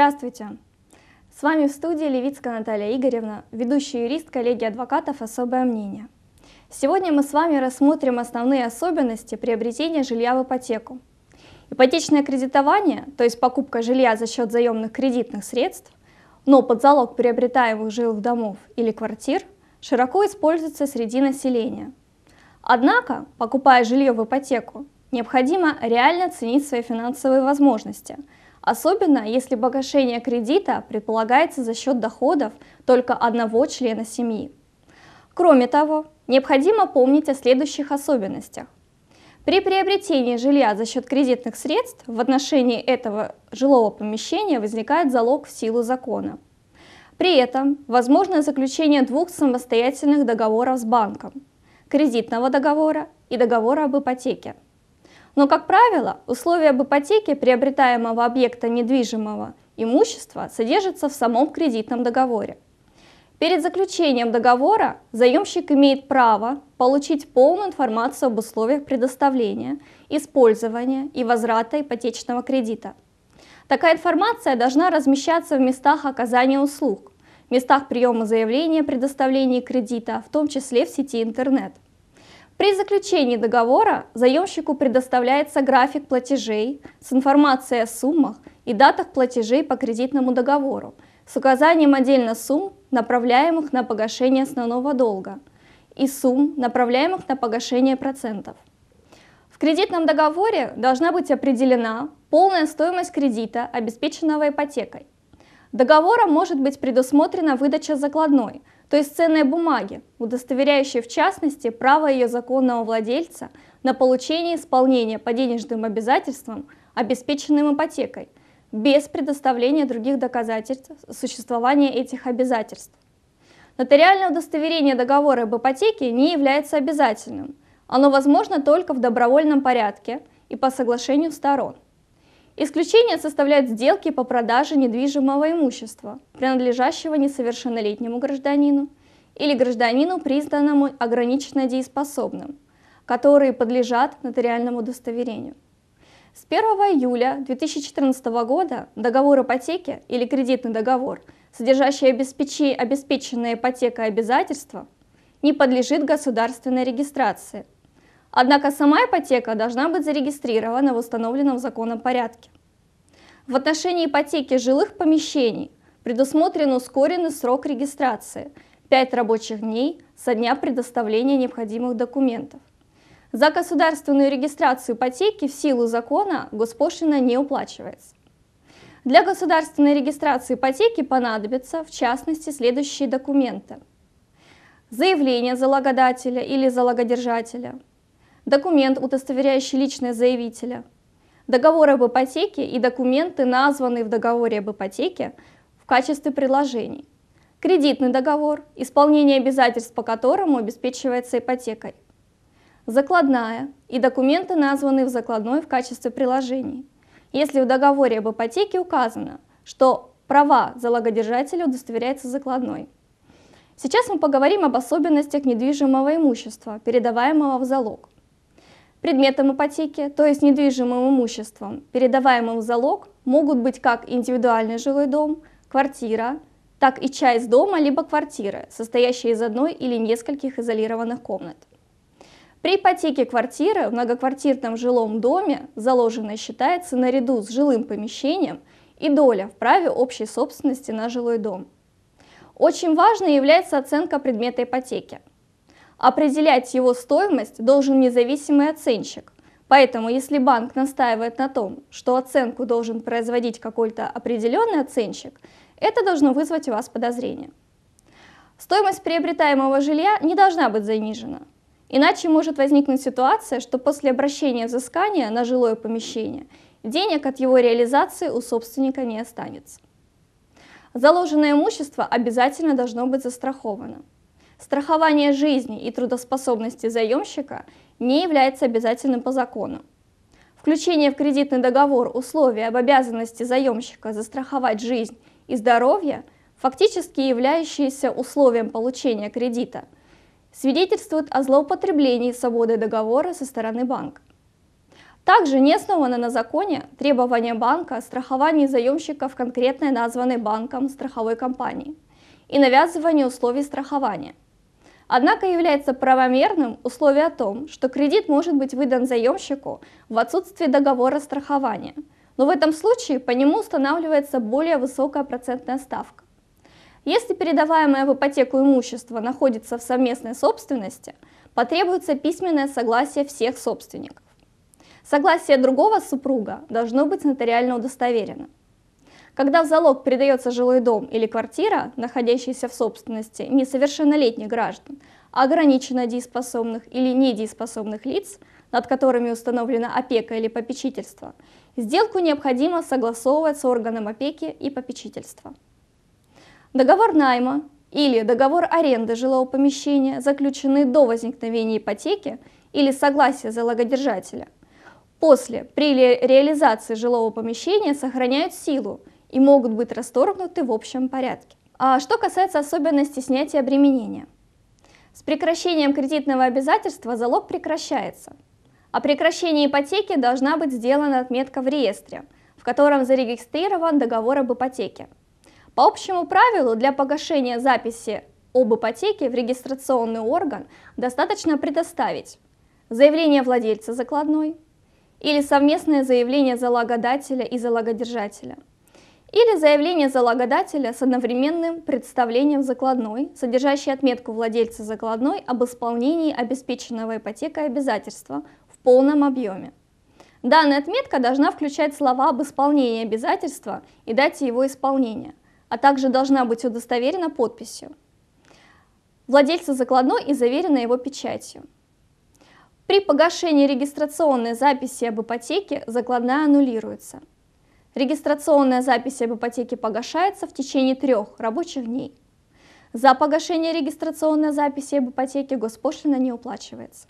Здравствуйте! С вами в студии Левицкая Наталья Игоревна, ведущий юрист коллегии адвокатов «Особое мнение». Сегодня мы с вами рассмотрим основные особенности приобретения жилья в ипотеку. Ипотечное кредитование, то есть покупка жилья за счет заемных кредитных средств, но под залог приобретаемых жилых домов или квартир, широко используется среди населения. Однако, покупая жилье в ипотеку, необходимо реально ценить свои финансовые возможности – особенно если погашение кредита предполагается за счет доходов только одного члена семьи. Кроме того, необходимо помнить о следующих особенностях. При приобретении жилья за счет кредитных средств в отношении этого жилого помещения возникает залог в силу закона. При этом возможно заключение двух самостоятельных договоров с банком – кредитного договора и договора об ипотеке – но, как правило, условия об ипотеке приобретаемого объекта недвижимого имущества содержатся в самом кредитном договоре. Перед заключением договора заемщик имеет право получить полную информацию об условиях предоставления, использования и возврата ипотечного кредита. Такая информация должна размещаться в местах оказания услуг, местах приема заявления о предоставлении кредита, в том числе в сети интернет. При заключении договора заемщику предоставляется график платежей с информацией о суммах и датах платежей по кредитному договору с указанием отдельно сумм, направляемых на погашение основного долга, и сумм, направляемых на погашение процентов. В кредитном договоре должна быть определена полная стоимость кредита, обеспеченного ипотекой. Договором может быть предусмотрена выдача закладной – то есть ценные бумаги, удостоверяющие в частности право ее законного владельца на получение исполнения по денежным обязательствам, обеспеченным ипотекой, без предоставления других доказательств существования этих обязательств. Нотариальное удостоверение договора об ипотеке не является обязательным. Оно возможно только в добровольном порядке и по соглашению сторон. Исключение составляют сделки по продаже недвижимого имущества, принадлежащего несовершеннолетнему гражданину или гражданину, признанному ограниченно дееспособным, которые подлежат нотариальному удостоверению. С 1 июля 2014 года договор ипотеки или кредитный договор, содержащий обеспеченные ипотекой обязательства, не подлежит государственной регистрации – Однако сама ипотека должна быть зарегистрирована в установленном законом порядке. В отношении ипотеки жилых помещений предусмотрен ускоренный срок регистрации – 5 рабочих дней со дня предоставления необходимых документов. За государственную регистрацию ипотеки в силу закона госпошлина не уплачивается. Для государственной регистрации ипотеки понадобятся, в частности, следующие документы. Заявление залогодателя или залогодержателя – документ, удостоверяющий личность заявителя, договор об ипотеке и документы, названные в договоре об ипотеке в качестве предложений, кредитный договор, исполнение обязательств по которому обеспечивается ипотекой, закладная и документы, названные в закладной в качестве приложений, если в договоре об ипотеке указано, что права залогодержателя удостоверяются закладной. Сейчас мы поговорим об особенностях недвижимого имущества, передаваемого в залог – предметом ипотеки, то есть недвижимым имуществом, передаваемым в залог, могут быть как индивидуальный жилой дом, квартира, так и часть дома либо квартиры, состоящая из одной или нескольких изолированных комнат. При ипотеке квартиры в многоквартирном жилом доме заложенной считается наряду с жилым помещением и доля в праве общей собственности на жилой дом. Очень важной является оценка предмета ипотеки – Определять его стоимость должен независимый оценщик. Поэтому, если банк настаивает на том, что оценку должен производить какой-то определенный оценщик, это должно вызвать у вас подозрение. Стоимость приобретаемого жилья не должна быть занижена, иначе может возникнуть ситуация, что после обращения взыскания на жилое помещение денег от его реализации у собственника не останется. Заложенное имущество обязательно должно быть застраховано страхование жизни и трудоспособности заемщика не является обязательным по закону. Включение в кредитный договор условия об обязанности заемщика застраховать жизнь и здоровье, фактически являющиеся условием получения кредита, свидетельствует о злоупотреблении свободой договора со стороны банка. Также не основано на законе требование банка о страховании заемщика в конкретной названной банком страховой компании и навязывание условий страхования – Однако является правомерным условие о том, что кредит может быть выдан заемщику в отсутствии договора страхования, но в этом случае по нему устанавливается более высокая процентная ставка. Если передаваемое в ипотеку имущество находится в совместной собственности, потребуется письменное согласие всех собственников. Согласие другого супруга должно быть нотариально удостоверено. Когда в залог передается жилой дом или квартира, находящиеся в собственности несовершеннолетних граждан, ограниченно дееспособных или недееспособных лиц, над которыми установлена опека или попечительство, сделку необходимо согласовывать с органом опеки и попечительства. Договор найма или договор аренды жилого помещения, заключенные до возникновения ипотеки или согласия залогодержателя, после при реализации жилого помещения сохраняют силу, и могут быть расторгнуты в общем порядке. А что касается особенностей снятия обременения. С прекращением кредитного обязательства залог прекращается. О а прекращении ипотеки должна быть сделана отметка в реестре, в котором зарегистрирован договор об ипотеке. По общему правилу для погашения записи об ипотеке в регистрационный орган достаточно предоставить заявление владельца закладной или совместное заявление залогодателя и залогодержателя – или заявление залогодателя с одновременным представлением закладной, содержащей отметку владельца закладной об исполнении обеспеченного ипотекой обязательства в полном объеме. Данная отметка должна включать слова об исполнении обязательства и дате его исполнения, а также должна быть удостоверена подписью владельца закладной и заверена его печатью. При погашении регистрационной записи об ипотеке закладная аннулируется – Регистрационная запись об ипотеке погашается в течение трех рабочих дней. За погашение регистрационной записи об ипотеке госпошлина не уплачивается.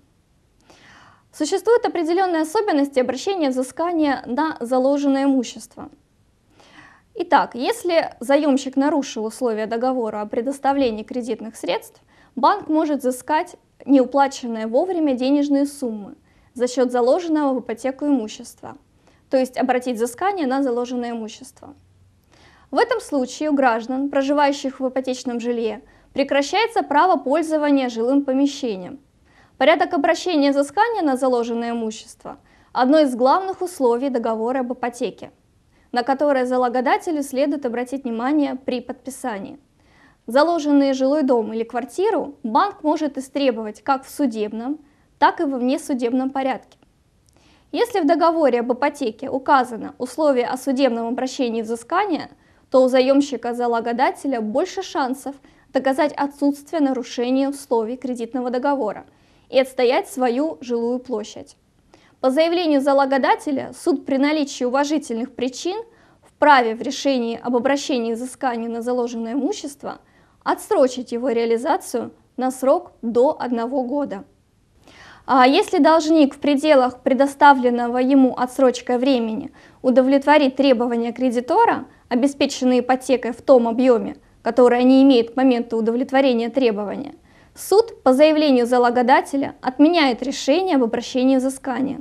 Существуют определенные особенности обращения взыскания на заложенное имущество. Итак, если заемщик нарушил условия договора о предоставлении кредитных средств, банк может взыскать неуплаченные вовремя денежные суммы за счет заложенного в ипотеку имущества – то есть обратить взыскание на заложенное имущество. В этом случае у граждан, проживающих в ипотечном жилье, прекращается право пользования жилым помещением. Порядок обращения взыскания на заложенное имущество – одно из главных условий договора об ипотеке, на которое залогодателю следует обратить внимание при подписании. Заложенный жилой дом или квартиру банк может истребовать как в судебном, так и во внесудебном порядке. Если в договоре об ипотеке указано условие о судебном обращении взыскания, то у заемщика-залогодателя больше шансов доказать отсутствие нарушения условий кредитного договора и отстоять свою жилую площадь. По заявлению залогодателя суд при наличии уважительных причин вправе в решении об обращении взыскания на заложенное имущество отсрочить его реализацию на срок до одного года. А если должник в пределах предоставленного ему отсрочкой времени удовлетворит требования кредитора, обеспеченные ипотекой в том объеме, которое не имеет к моменту удовлетворения требования, суд по заявлению залогодателя отменяет решение об обращении взыскания.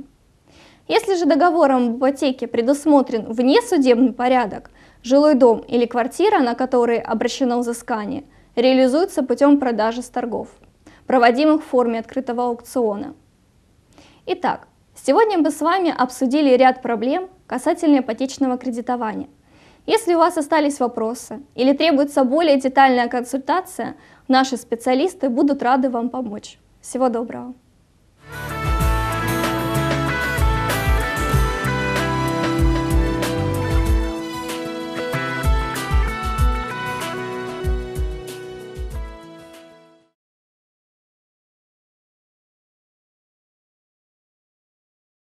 Если же договором об ипотеке предусмотрен внесудебный порядок, жилой дом или квартира, на которые обращено взыскание, реализуется путем продажи с торгов проводимых в форме открытого аукциона. Итак, сегодня мы с вами обсудили ряд проблем касательно ипотечного кредитования. Если у вас остались вопросы или требуется более детальная консультация, наши специалисты будут рады вам помочь. Всего доброго!